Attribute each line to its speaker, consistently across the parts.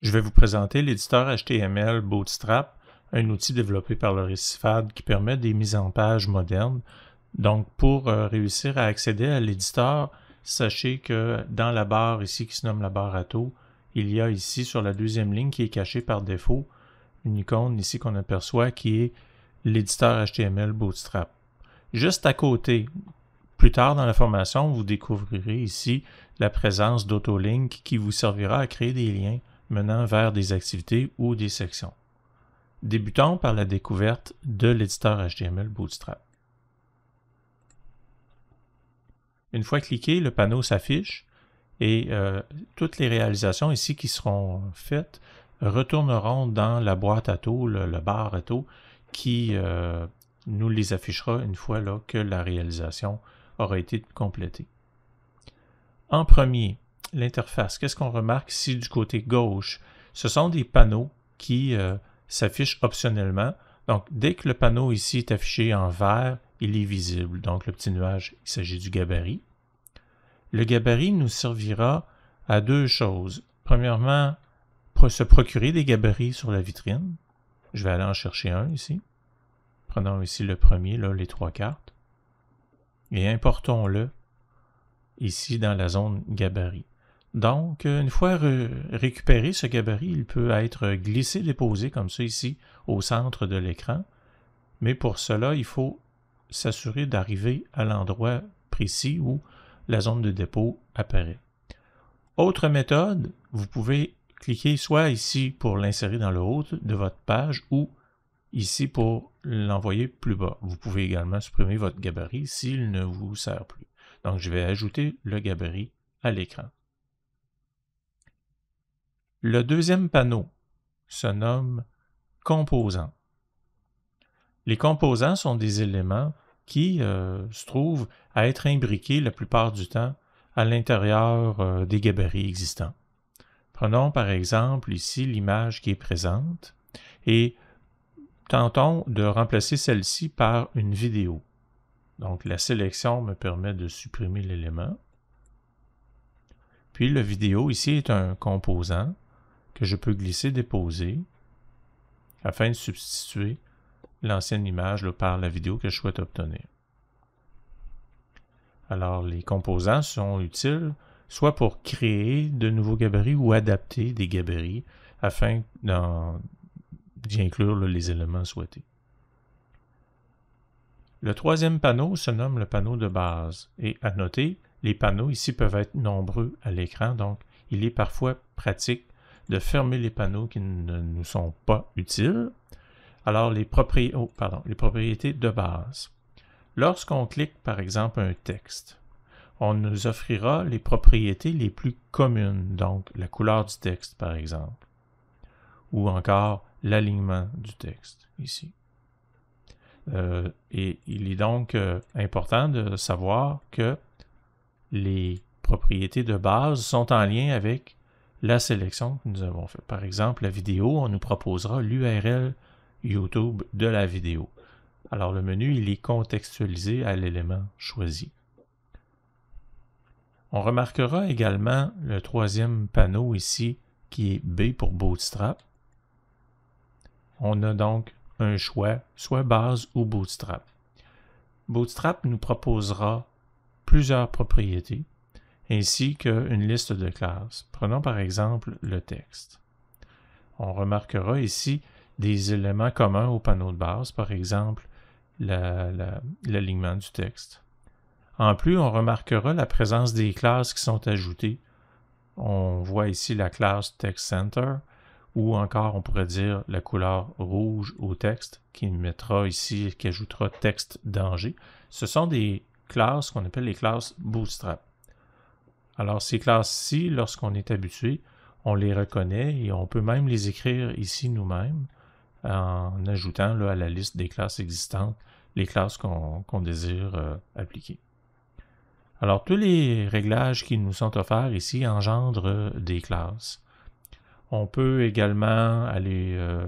Speaker 1: Je vais vous présenter l'éditeur HTML Bootstrap, un outil développé par le Récifad qui permet des mises en page modernes. Donc, pour euh, réussir à accéder à l'éditeur, sachez que dans la barre ici qui se nomme la barre Ato, il y a ici sur la deuxième ligne qui est cachée par défaut une icône ici qu'on aperçoit qui est l'éditeur HTML Bootstrap. Juste à côté, plus tard dans la formation, vous découvrirez ici la présence d'Autolink qui vous servira à créer des liens menant vers des activités ou des sections. Débutons par la découverte de l'éditeur HTML Bootstrap. Une fois cliqué, le panneau s'affiche et euh, toutes les réalisations ici qui seront faites retourneront dans la boîte à taux, le, barre bar à taux, qui euh, nous les affichera une fois que la réalisation aura été complétée. En premier, l'interface, qu'est-ce qu'on remarque ici du côté gauche? Ce sont des panneaux qui euh, s'affichent optionnellement. Donc, dès que le panneau ici est affiché en vert, il est visible. Donc, le petit nuage, il s'agit du gabarit. Le gabarit nous servira à deux choses. Premièrement, pour se procurer des gabarits sur la vitrine. Je vais aller en chercher un ici. Prenons ici le premier, les trois cartes. Et importons-le ici dans la zone gabarit. Donc, une fois récupéré ce gabarit, il peut être glissé, déposé comme ça ici au centre de l'écran. Mais pour cela, il faut s'assurer d'arriver à l'endroit précis où la zone de dépôt apparaît. Autre méthode, vous pouvez cliquer soit ici pour l'insérer dans le haut de votre page ou ici pour l'envoyer plus bas. Vous pouvez également supprimer votre gabarit s'il ne vous sert plus. Donc, je vais ajouter le gabarit à l'écran. Le deuxième panneau se nomme composants. Les composants sont des éléments qui euh, se trouvent à être imbriqués la plupart du temps à l'intérieur euh, des gabarits existants. Prenons par exemple ici l'image qui est présente et tentons de remplacer celle-ci par une vidéo. Donc la sélection me permet de supprimer l'élément. Puis le vidéo ici est un composant que je peux glisser-déposer afin de substituer l'ancienne image par la vidéo que je souhaite obtenir. Alors, les composants sont utiles soit pour créer de nouveaux gabarits ou adapter des gabarits afin d'y inclure les éléments souhaités. Le troisième panneau se nomme le panneau de base et à noter, les panneaux ici peuvent être nombreux à l'écran, donc il est parfois pratique de fermer les panneaux qui ne nous sont pas utiles. Alors, les, oh, pardon, les propriétés de base. Lorsqu'on clique, par exemple, un texte, on nous offrira les propriétés les plus communes, donc la couleur du texte, par exemple, ou encore l'alignement du texte, ici. Euh, et il est donc euh, important de savoir que les propriétés de base sont en lien avec la sélection que nous avons faite. Par exemple, la vidéo, on nous proposera l'URL YouTube de la vidéo. Alors le menu, il est contextualisé à l'élément choisi. On remarquera également le troisième panneau ici qui est B pour Bootstrap. On a donc un choix, soit base ou Bootstrap. Bootstrap nous proposera plusieurs propriétés ainsi qu'une liste de classes. Prenons par exemple le texte. On remarquera ici des éléments communs au panneau de base, par exemple l'alignement du texte. En plus, on remarquera la présence des classes qui sont ajoutées. On voit ici la classe Text Center, ou encore on pourrait dire la couleur rouge au texte, qui mettra ici, qui ajoutera texte danger. Ce sont des classes qu'on appelle les classes Bootstrap. Alors ces classes-ci, lorsqu'on est habitué, on les reconnaît et on peut même les écrire ici nous-mêmes en ajoutant à la liste des classes existantes les classes qu'on désire euh, appliquer. Alors tous les réglages qui nous sont offerts ici engendrent des classes. On peut également aller euh,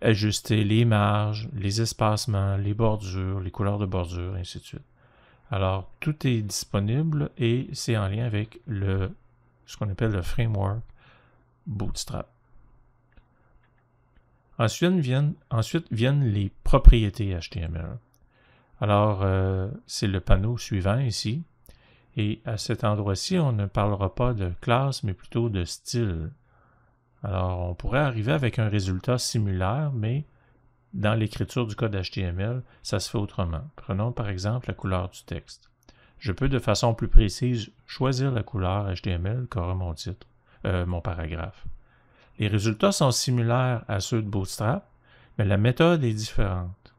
Speaker 1: ajuster les marges, les espacements, les bordures, les couleurs de bordure, ainsi de suite. Alors, tout est disponible et c'est en lien avec le, ce qu'on appelle le framework Bootstrap. Ensuite viennent, ensuite viennent les propriétés HTML. Alors, euh, c'est le panneau suivant ici. Et à cet endroit-ci, on ne parlera pas de classe, mais plutôt de style. Alors, on pourrait arriver avec un résultat similaire, mais dans l'écriture du code HTML, ça se fait autrement. Prenons par exemple la couleur du texte. Je peux de façon plus précise choisir la couleur HTML qu'aura mon titre, euh, mon paragraphe. Les résultats sont similaires à ceux de Bootstrap, mais la méthode est différente.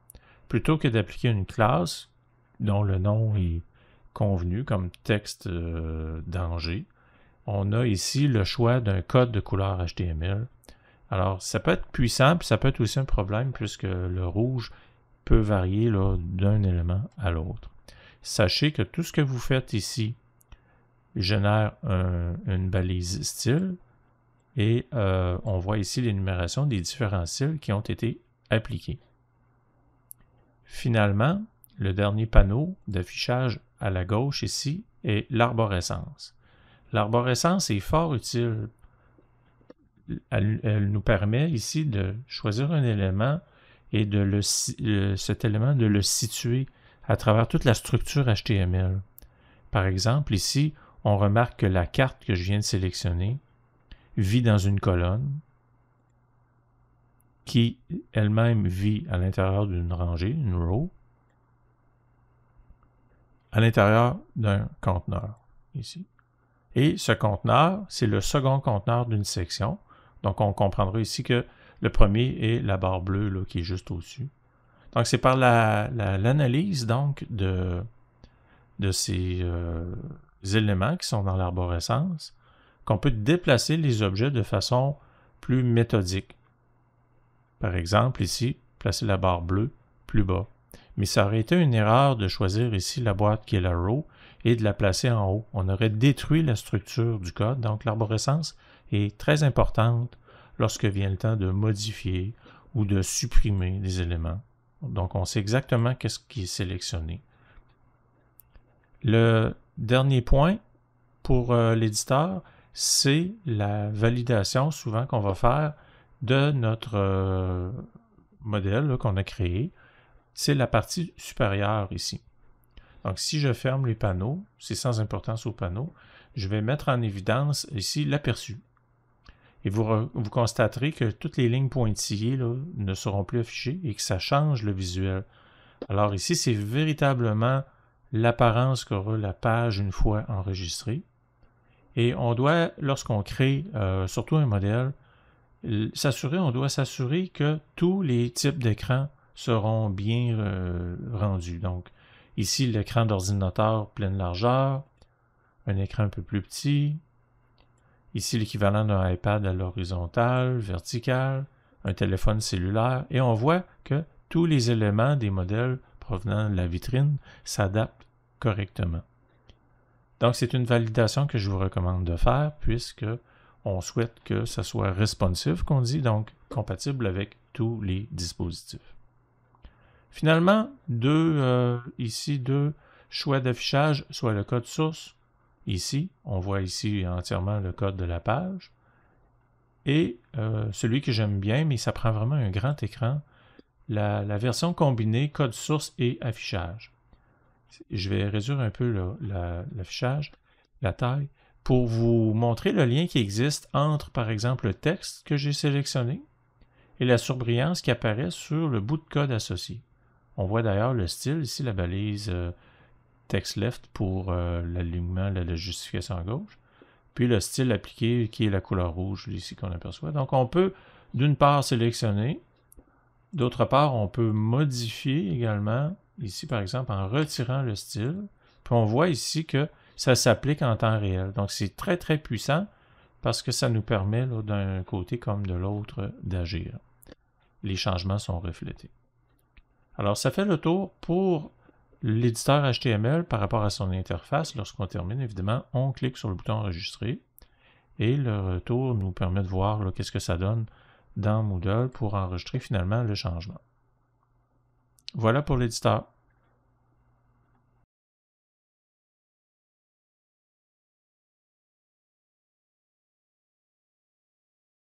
Speaker 1: Plutôt que d'appliquer une classe dont le nom est convenu comme texte euh, d'Angers », on a ici le choix d'un code de couleur HTML alors, ça peut être puissant, puis ça peut être aussi un problème puisque le rouge peut varier d'un élément à l'autre. Sachez que tout ce que vous faites ici génère une balise style et euh, on voit ici l'énumération des différents styles qui ont été appliqués. Finalement, le dernier panneau d'affichage à la gauche ici est l'arborescence. L'arborescence est fort utile elle, nous permet ici de choisir un élément et de le, cet élément de le situer à travers toute la structure HTML. Par exemple, ici, on remarque que la carte que je viens de sélectionner vit dans une colonne qui elle-même vit à l'intérieur d'une rangée, une row, à l'intérieur d'un conteneur, ici. Et ce conteneur, c'est le second conteneur d'une section. Donc on comprendra ici que le premier est la barre bleue qui est juste au-dessus. Donc c'est par l'analyse de, ces euh, éléments qui sont dans l'arborescence qu'on peut déplacer les objets de façon plus méthodique. Par exemple, ici, placer la barre bleue plus bas. Mais ça aurait été une erreur de choisir ici la boîte qui est la row et de la placer en haut. On aurait détruit la structure du code, donc l'arborescence est très importante lorsque vient le temps de modifier ou de supprimer des éléments. Donc on sait exactement qu'est-ce qui est sélectionné. Le dernier point pour euh, l'éditeur, c'est la validation souvent qu'on va faire de notre euh, modèle qu'on a créé. C'est la partie supérieure ici. Donc si je ferme les panneaux, c'est sans importance aux panneaux, je vais mettre en évidence ici l'aperçu et vous, constaterez que toutes les lignes pointillées ne seront plus affichées et que ça change le visuel. Alors ici, c'est véritablement l'apparence qu'aura la page une fois enregistrée. Et on doit, lorsqu'on crée euh, surtout un modèle, s'assurer, on doit s'assurer que tous les types d'écrans seront bien euh, rendus. Donc ici, l'écran d'ordinateur pleine largeur, un écran un peu plus petit, Ici, l'équivalent d'un iPad à l'horizontale, vertical, un téléphone cellulaire, et on voit que tous les éléments des modèles provenant de la vitrine s'adaptent correctement. Donc, c'est une validation que je vous recommande de faire puisque on souhaite que ça soit responsive, qu'on dit, donc compatible avec tous les dispositifs. Finalement, deux, euh, ici, deux choix d'affichage, soit le code source Ici, on voit ici entièrement le code de la page. Et euh, celui que j'aime bien, mais ça prend vraiment un grand écran, la, version combinée code source et affichage. Je vais réduire un peu l'affichage, la taille, pour vous montrer le lien qui existe entre, par exemple, le texte que j'ai sélectionné et la surbrillance qui apparaît sur le bout de code associé. On voit d'ailleurs le style, ici la balise euh, text left pour euh, l'alignement, la, justification à gauche, puis le style appliqué qui est la couleur rouge ici qu'on aperçoit. Donc on peut d'une part sélectionner, d'autre part on peut modifier également, ici par exemple en retirant le style, puis on voit ici que ça s'applique en temps réel. Donc c'est très très puissant parce que ça nous permet d'un côté comme de l'autre d'agir. Les changements sont reflétés. Alors ça fait le tour pour L'éditeur HTML, par rapport à son interface, lorsqu'on termine, évidemment, on clique sur le bouton enregistrer et le retour nous permet de voir qu'est-ce que ça donne dans Moodle pour enregistrer finalement le changement. Voilà pour l'éditeur.